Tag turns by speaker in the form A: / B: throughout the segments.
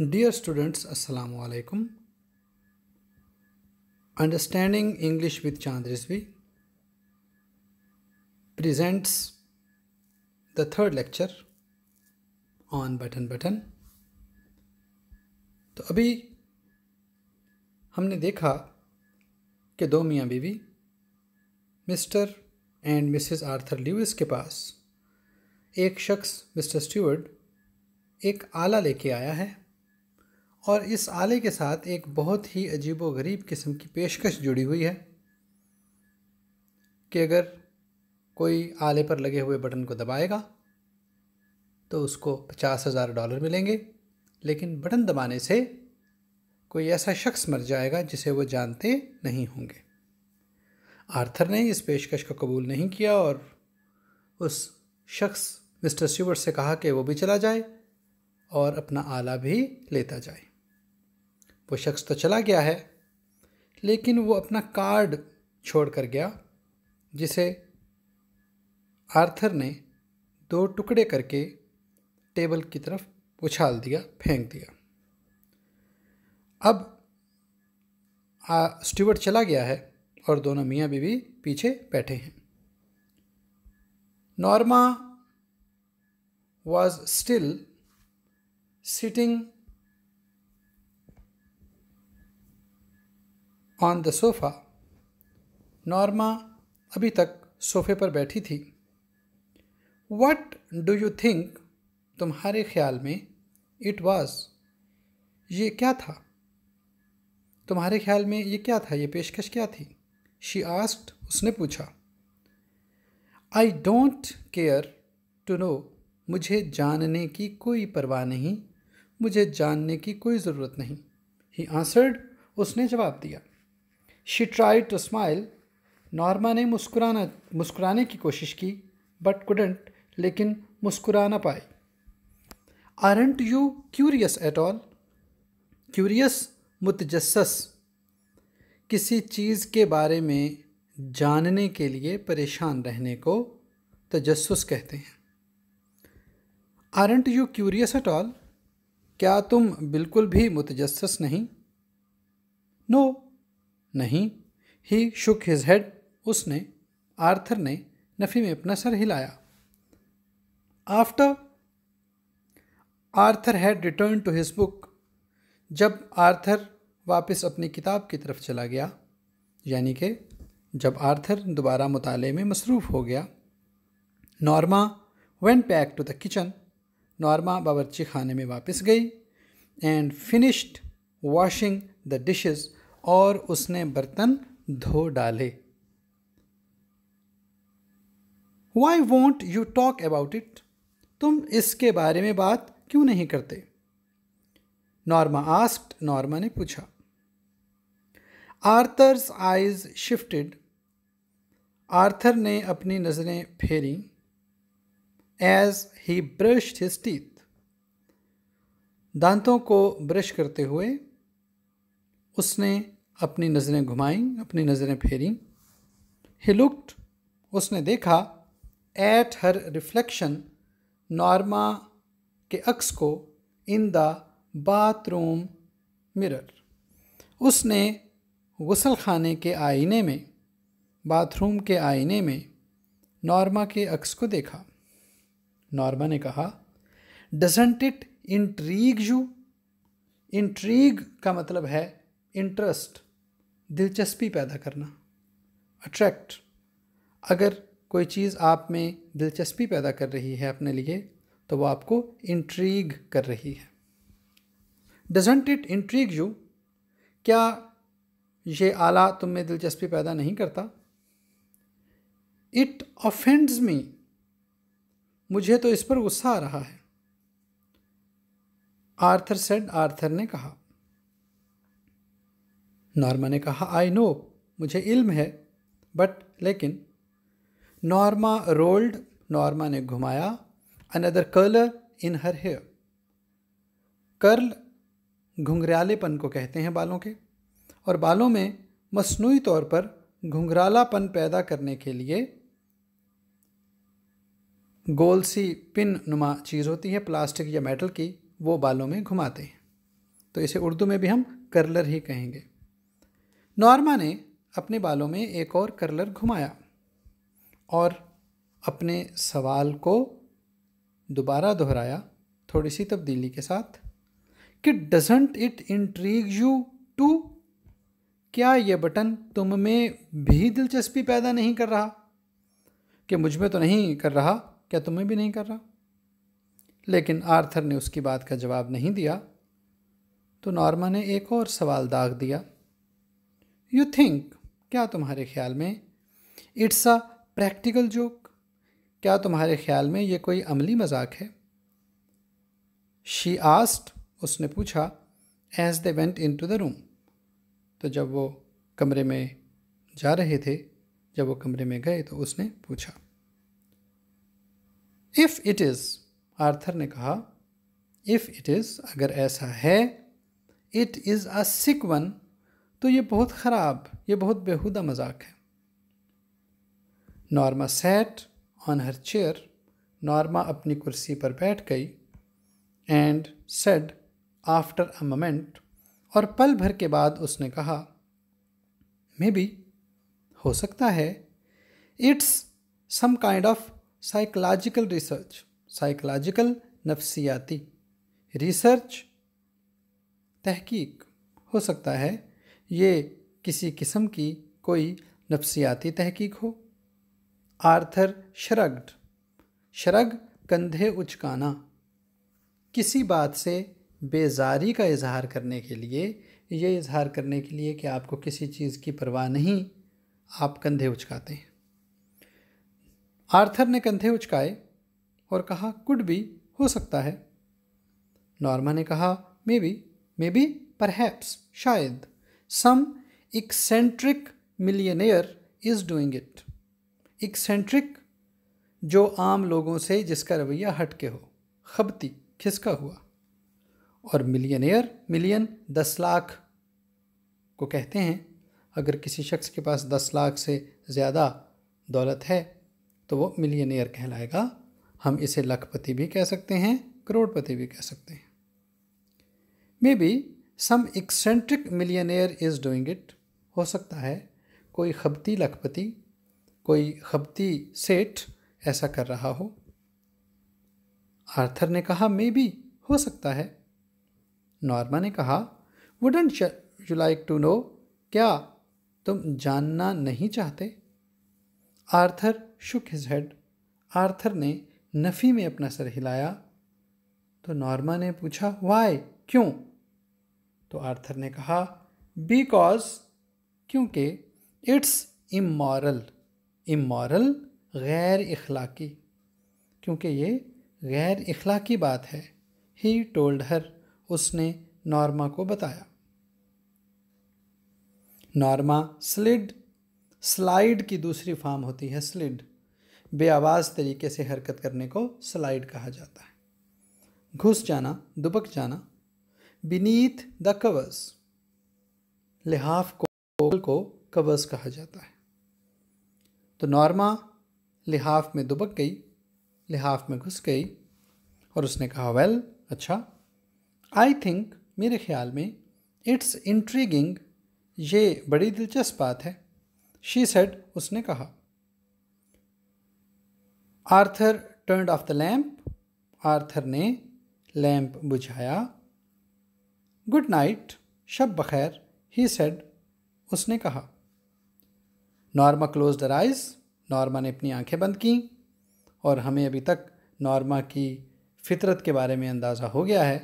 A: Dear students, Assalamu alaikum. Understanding English with Chandrisvi presents the third lecture on button button. तो अभी हमने देखा कि दो मियाँ बीवी Mr and Mrs Arthur Lewis के पास एक शख्स मिस्टर स्टीवर्ड एक आला लेके आया है और इस आले के साथ एक बहुत ही अजीब व गरीब किस्म की पेशकश जुड़ी हुई है कि अगर कोई आले पर लगे हुए बटन को दबाएगा तो उसको पचास हज़ार डॉलर मिलेंगे लेकिन बटन दबाने से कोई ऐसा शख्स मर जाएगा जिसे वो जानते नहीं होंगे आर्थर ने इस पेशकश को कबूल नहीं किया और उस शख्स मिस्टर स्टीवर्ट से कहा कि वो भी चला जाए और अपना आला भी लेता जाए वो शख्स तो चला गया है लेकिन वो अपना कार्ड छोड़ कर गया जिसे आर्थर ने दो टुकड़े करके टेबल की तरफ उछाल दिया फेंक दिया अब स्टीवर्ट चला गया है और दोनों मियाँ बीवी पीछे बैठे हैं Norma was still sitting on the sofa Norma अभी तक सोफ़े पर बैठी थी वट डू यू थिंक तुम्हारे ख्याल में इट वॉज़ ये क्या था तुम्हारे ख्याल में ये क्या था ये पेशकश क्या थी शी आस्ट उसने पूछा I don't care to know मुझे जानने की कोई परवाह नहीं मुझे जानने की कोई ज़रूरत नहीं ही आंसर्ड उसने जवाब दिया she try to smile Norma ने मुस्कुराना मुस्कुराने की कोशिश की बट कुडंट लेकिन मुस्कुरा ना पाई aren't you curious at all curious मुतजस किसी चीज़ के बारे में जानने के लिए परेशान रहने को तजस कहते हैं aren't you curious at all क्या तुम बिल्कुल भी मुतजस नहीं नो no, नहीं ही शुक हिज हेड उसने आर्थर ने नफ़ी में अपना सर हिलाया after Arthur had returned to his book जब आर्थर वापस अपनी किताब की तरफ चला गया यानी कि जब आर्थर दोबारा मुताले में मसरूफ़ हो गया Norma went back to the kitchen Norma बावर्ची खाने में वापस गई and finished washing the dishes और उसने बर्तन धो डाले why won't you talk about it तुम इसके बारे में बात क्यों नहीं करते नॉर्मा आस्क्ड नॉर्मा ने पूछा आर्थर्स आइज शिफ्टेड आर्थर ने अपनी नज़रें फेरी एज ही ब्रश्ड हिस्टीथ दांतों को ब्रश करते हुए उसने अपनी नज़रें घुमाईं अपनी नज़रें फेरी ही लुक्ड उसने देखा एट हर रिफ्लेक्शन नॉर्मा के अक्स को इन द बाथरूम मिरर उसने गसल खाने के आईने में बाथरूम के आईने में नॉर्मा के अक्स को देखा नॉर्मा ने कहा doesn't it intrigue you intrigue का मतलब है इंटरेस्ट दिलचस्पी पैदा करना अट्रैक्ट अगर कोई चीज़ आप में दिलचस्पी पैदा कर रही है अपने लिए तो वो आपको इंट्रीग कर रही है डजेंट इट इंट्रीग यू क्या ये आला तुम में दिलचस्पी पैदा नहीं करता इट ऑफेंड्स मी मुझे तो इस पर गुस्सा आ रहा है आर्थर सेड आर्थर ने कहा नॉर्मा ने कहा आई नो मुझे इल्म है बट लेकिन नॉर्मा रोल्ड नॉर्मा ने घुमाया another curler in her hair curl घुंघरालेपन को कहते हैं बालों के और बालों में मसनू तौर पर घुंघरालापन पैदा करने के लिए गोल सी पिन नुमा चीज़ होती है प्लास्टिक या मेटल की वो बालों में घुमाते हैं तो इसे उर्दू में भी हम कर्लर ही कहेंगे नॉर्मा ने अपने बालों में एक और कर्लर घुमाया और अपने सवाल को दोबारा दोहराया थोड़ी सी तब्दीली के साथ कि doesn't it intrigue you too क्या यह बटन तुम में भी दिलचस्पी पैदा नहीं कर रहा कि मुझ में तो नहीं कर रहा क्या तुम्हें भी नहीं कर रहा लेकिन आर्थर ने उसकी बात का जवाब नहीं दिया तो नॉर्मा ने एक और सवाल दाग दिया यू थिंक क्या तुम्हारे ख्याल में इट्स अ प्रैक्टिकल जोक क्या तुम्हारे ख्याल में ये कोई अमली मजाक है शी आस्ट उसने पूछा as they went into the room तो जब वो कमरे में जा रहे थे जब वो कमरे में गए तो उसने पूछा इफ़ इट इज़ आर्थर ने कहा इफ़ इट इज़ अगर ऐसा है it is a sick one तो ये बहुत ख़राब ये बहुत बेहुदा मजाक है Norma sat on her chair Norma अपनी कुर्सी पर बैठ गई and said after a moment और पल भर के बाद उसने कहा मे बी हो सकता है it's some kind of psychological research psychological नफ्सियाती रिसर्च तहकीक हो सकता है ये किसी किस्म की कोई नफ्सियाती तहकीक हो आर्थर शरग्ड शरग कंधे उचकाना किसी बात से बेजारी का इजहार करने के लिए ये इजहार करने के लिए कि आपको किसी चीज़ की परवाह नहीं आप कंधे उचकाते हैं आर्थर ने कंधे उचकाए और कहा कुड भी हो सकता है नॉर्मा ने कहा maybe maybe perhaps शायद Some eccentric millionaire is doing it. eccentric जो आम लोगों से जिसका रवैया हटके हो खबती खिसका हुआ और मिलियनेयर मिलियन दस लाख को कहते हैं अगर किसी शख्स के पास दस लाख से ज़्यादा दौलत है तो वो मिलियनेयर कहलाएगा हम इसे लखपति भी कह सकते हैं करोड़पति भी कह सकते हैं maybe some eccentric millionaire is doing it हो सकता है कोई खबती लखपति कोई खबती सेठ ऐसा कर रहा हो आर्थर ने कहा मे बी हो सकता है नॉर्मा ने कहा wouldn't you like to know क्या तुम जानना नहीं चाहते Arthur shook his head Arthur ने नफ़ी में अपना सर हिलाया तो नॉर्मा ने पूछा वाई क्यों तो आर्थर ने कहा बिकॉज क्योंकि इट्स इमोरल इमॉरल गैर इखलाकी क्योंकि ये गैर इखलाकी बात है ही टोल्ड हर उसने नॉर्मा को बताया नॉर्मा स्लिड स्लाइड की दूसरी फॉर्म होती है स्लिड बेआवाज़ तरीके से हरकत करने को स्लाइड कहा जाता है घुस जाना दुबक जाना बीनीथ द कवर्स लिहाफ को को कवर्स कहा जाता है तो नॉर्मा लिहाफ में दुबक गई लिहाफ में घुस गई और उसने कहा वेल well, अच्छा आई थिंक मेरे ख्याल में इट्स इंट्रीगिंग ये बड़ी दिलचस्प बात है शी सेड उसने कहा Arthur turn off the lamp Arthur ने लैम्प बुझाया गुड नाइट शब बखैर ही सेड उसने कहा Norma close the eyes Norma ने अपनी आंखें बंद की और हमें अभी तक नॉर्मा की फितरत के बारे में अंदाज़ा हो गया है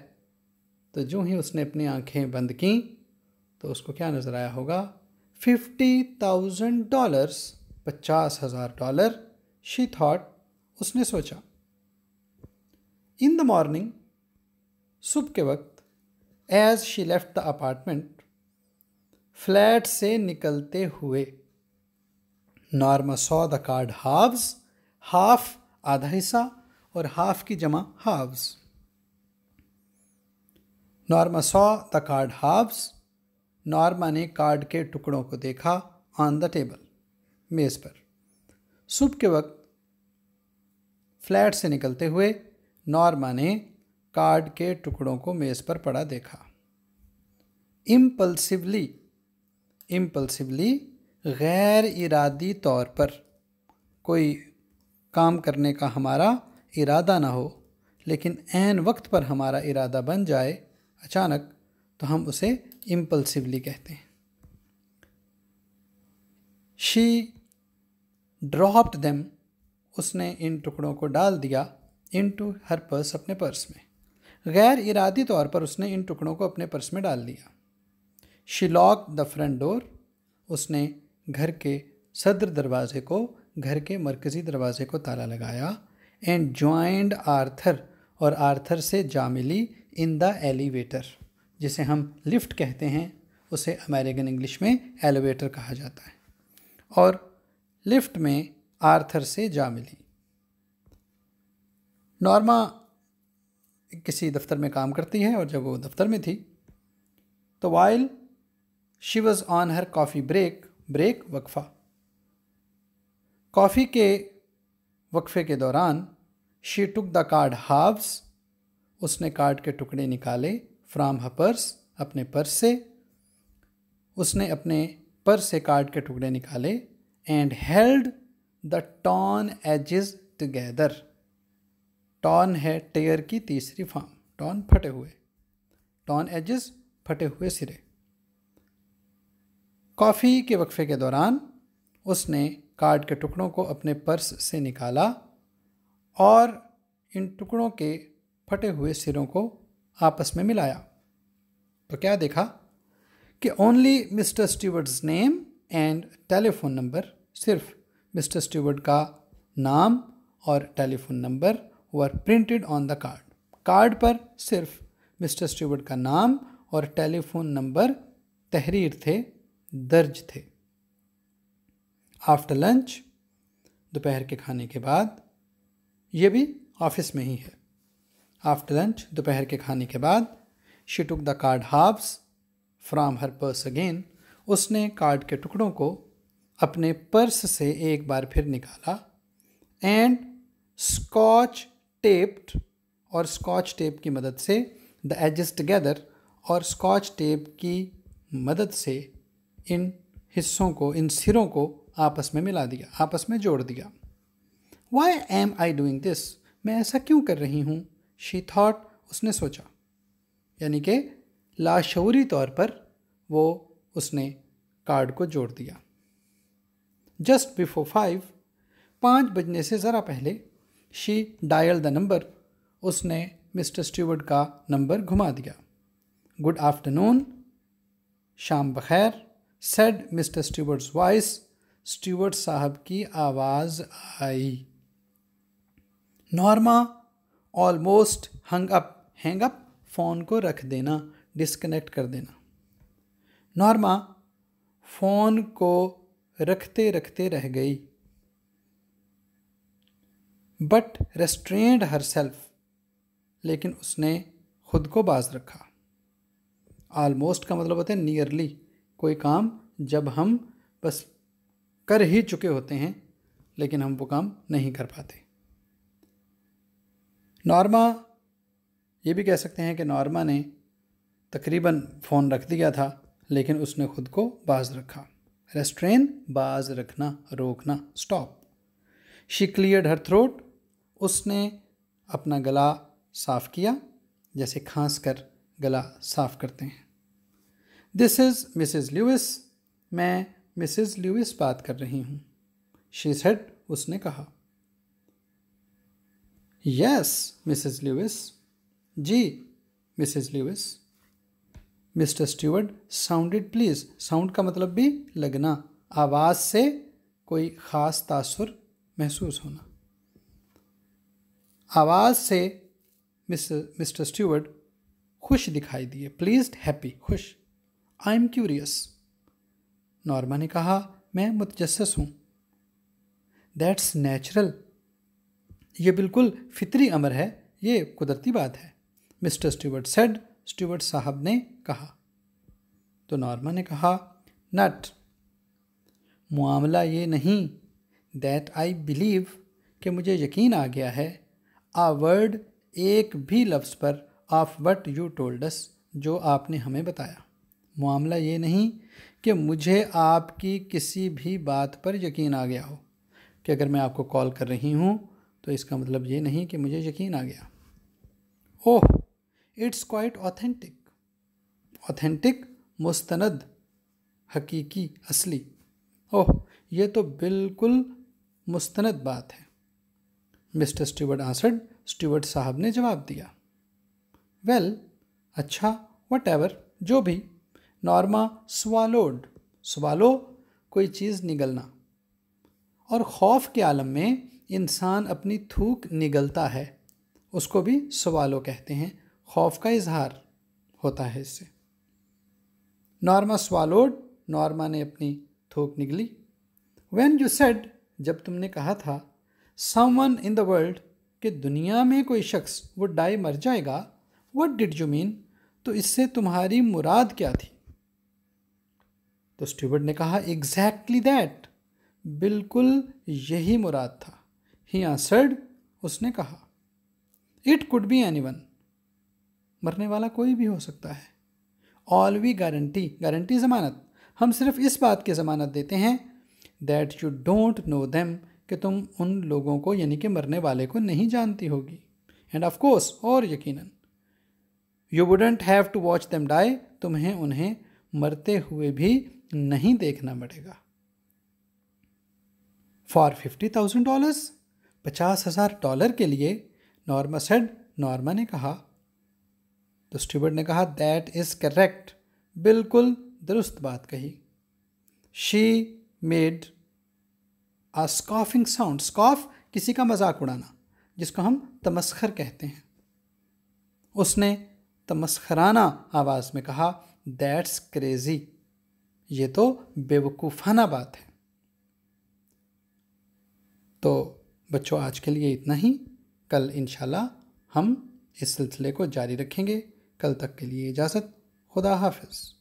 A: तो जो ही उसने अपनी आंखें बंद की तो उसको क्या नज़र आया होगा फिफ्टी थाउजेंड डॉलर्स पचास हज़ार डॉलर शी थॉट उसने सोचा इन द मॉर्निंग सुबह के वक्त as she left the apartment flat से निकलते हुए Norma saw the card halves half आधा हिस्सा और हाफ की जमा halves Norma saw the card halves Norma ने कार्ड के टुकड़ों को देखा ऑन द टेबल मेज़ पर सुबह के वक्त फ्लैट से निकलते हुए नॉर्मा ने कार्ड के टुकड़ों को मेज़ पर पड़ा देखा इम्पल्सिवली इम्पल्सिवली गैर इरादी तौर पर कोई काम करने का हमारा इरादा ना हो लेकिन एन वक्त पर हमारा इरादा बन जाए अचानक तो हम उसे इम्पल्सिवली कहते हैं शी ड्रॉप्ड देम उसने इन टुकड़ों को डाल दिया इन टू हर पर्स अपने पर्स में गैर इरादी तौर पर उसने इन टुकड़ों को अपने पर्स में डाल दिया शिलॉक द फ्रंट डोर उसने घर के सदर दरवाजे को घर के मरकज़ी दरवाजे को ताला लगाया एंड ज्वाइंड आर्थर और आर्थर से जा मिली इन द एलिवेटर जिसे हम लिफ्ट कहते हैं उसे अमेरिकन इंग्लिश में एलिवेटर कहा जाता है और लिफ्ट में आर्थर से जा मिली नॉर्मा किसी दफ्तर में काम करती है और जब वो दफ्तर में थी तो while she was on her coffee break break वक्फ़ा कॉफ़ी के वक्फ़े के दौरान she took the card halves उसने कार्ड के टुकड़े निकाले फ्राम ह पर्स अपने पर्स से उसने अपने पर्स से कार्ड के टुकड़े निकाले and held the torn edges together torn है टेयर की तीसरी फॉर्म टॉन फटे हुए टॉन एजेस फटे हुए सिरे कॉफ़ी के वक्फे के दौरान उसने कार्ड के टुकड़ों को अपने पर्स से निकाला और इन टुकड़ों के फटे हुए सिरों को आपस में मिलाया तो क्या देखा कि only Mr Stewart's name and telephone number सिर्फ मिस्टर स्टीवर्ड का नाम और telephone number were printed on the card card पर सिर्फ मिस्टर स्टीवर्ट का नाम और टेलीफोन नंबर तहरीर थे दर्ज थे आफ्टर लंच दोपहर के खाने के बाद यह भी ऑफिस में ही है आफ्टर लंच दोपहर के खाने के बाद she took the card halves from her purse again उसने कार्ड के टुकड़ों को अपने पर्स से एक बार फिर निकाला एंड स्कॉच टेप्ड और स्कॉच टेप की मदद से द एजस्ट टुगेदर और स्कॉच टेप की मदद से इन हिस्सों को इन सिरों को आपस में मिला दिया आपस में जोड़ दिया why am I doing this मैं ऐसा क्यों कर रही हूँ शी थाट उसने सोचा यानी कि लाशौरी तौर पर वो उसने कार्ड को जोड़ दिया जस्ट बिफोर फाइव पाँच बजने से ज़रा पहले शी डायल द नंबर उसने मिस्टर स्टीवर्ट का नंबर घुमा दिया गुड आफ्टरनून शाम बखैर said Mr Stewart's voice Stewart साहब की आवाज़ आई Norma almost hung up hang up phone को रख देना डिसकनेक्ट कर देना नॉर्मा फ़ोन को रखते रखते रह गई बट रेस्ट्रेंड हर सेल्फ लेकिन उसने खुद को बाज रखा आलमोस्ट का मतलब होता है नियरली कोई काम जब हम बस कर ही चुके होते हैं लेकिन हम वो काम नहीं कर पाते नॉर्मा ये भी कह सकते हैं कि नॉर्मा ने तकरीबन फ़ोन रख दिया था लेकिन उसने खुद को बाज रखा रेस्ट्रेन बाज रखना रोकना stop she cleared her throat उसने अपना गला साफ़ किया जैसे खांस कर गला साफ़ करते हैं दिस इज़ मिसिज़ ल्यूइस मैं मिसिज़ ल्यूइस बात कर रही हूँ शी सेड उसने कहा yes Mrs Lewis ji Mrs Lewis Mr Stewart sounded pleased sound का मतलब भी लगना आवाज़ से कोई ख़ास तासुर महसूस होना आवाज़ से मिस मिस्टर स्टीवर्ड खुश दिखाई दिए प्लीज हैप्पी खुश आई एम क्यूरियस नॉर्मा ने कहा मैं मुतजस हूँ दैट्स नेचुरल ये बिल्कुल फितरी अमर है ये कुदरती बात है मिस्टर स्टीवर्ट सेड स्टीवर्ट साहब ने कहा तो नॉर्मा ने कहा नट मामला ये नहीं दैट आई बिलीव कि मुझे यकीन आ गया है आ वर्ड एक भी लफ्ज़ पर of what you told us जो आपने हमें बताया मामला ये नहीं कि मुझे आपकी किसी भी बात पर यकीन आ गया हो कि अगर मैं आपको कॉल कर रही हूँ तो इसका मतलब ये नहीं कि मुझे यकीन आ गया oh it's quite authentic authentic मुस्तनद हकीकी असली ओह ये तो बिल्कुल मुस्तनद बात है मिस्टर स्टीवर्ट आंसर्ड स्टीवर्ट साहब ने जवाब दिया वेल well, अच्छा वट एवर जो भी नॉर्मा स्वालोड स्वालो कोई चीज़ निगलना और खौफ के आलम में इंसान अपनी थूक निगलता है उसको भी सवालों कहते हैं खौफ का इजहार होता है इससे नॉर्मा स्वालोड नॉर्मा ने अपनी थूक निगली वैन यू सेड जब तुमने कहा था समवन इन द वर्ल्ड कि दुनिया में कोई शख्स वो डाई मर जाएगा वट डिड यू मीन तो इससे तुम्हारी मुराद क्या थी तो स्टीवर्ट ने कहा एग्जैक्टली दैट बिल्कुल यही मुराद था ही आंसर्ड उसने कहा it could be anyone मरने वाला कोई भी हो सकता है ऑल वी गारंटी गारंटी ज़मानत हम सिर्फ इस बात की ज़मानत देते हैं that you don't know them कि तुम उन लोगों को यानी कि मरने वाले को नहीं जानती होगी एंड ऑफ कोर्स और यकीनन you wouldn't have to watch them die तुम्हें उन्हें मरते हुए भी नहीं देखना पड़ेगा फॉर फिफ्टी थाउजेंड डॉलर्स पचास हज़ार डॉलर के लिए नॉर्मा सेड नॉर्मा ने कहा तो स्टीवर्ट ने कहा दैट इज़ करेक्ट बिल्कुल दुरुस्त बात कही she made a scoffing sound scoff किसी का मजाक उड़ाना जिसको हम तमस्खर कहते हैं उसने तमस्खराना आवाज़ में कहा दैट्स क्रेज़ी ये तो बेवकूफ़ाना बात है तो बच्चों आज के लिए इतना ही कल इन हम इस सिलसिले को जारी रखेंगे कल तक के लिए इजाज़त खुदा हाफिज़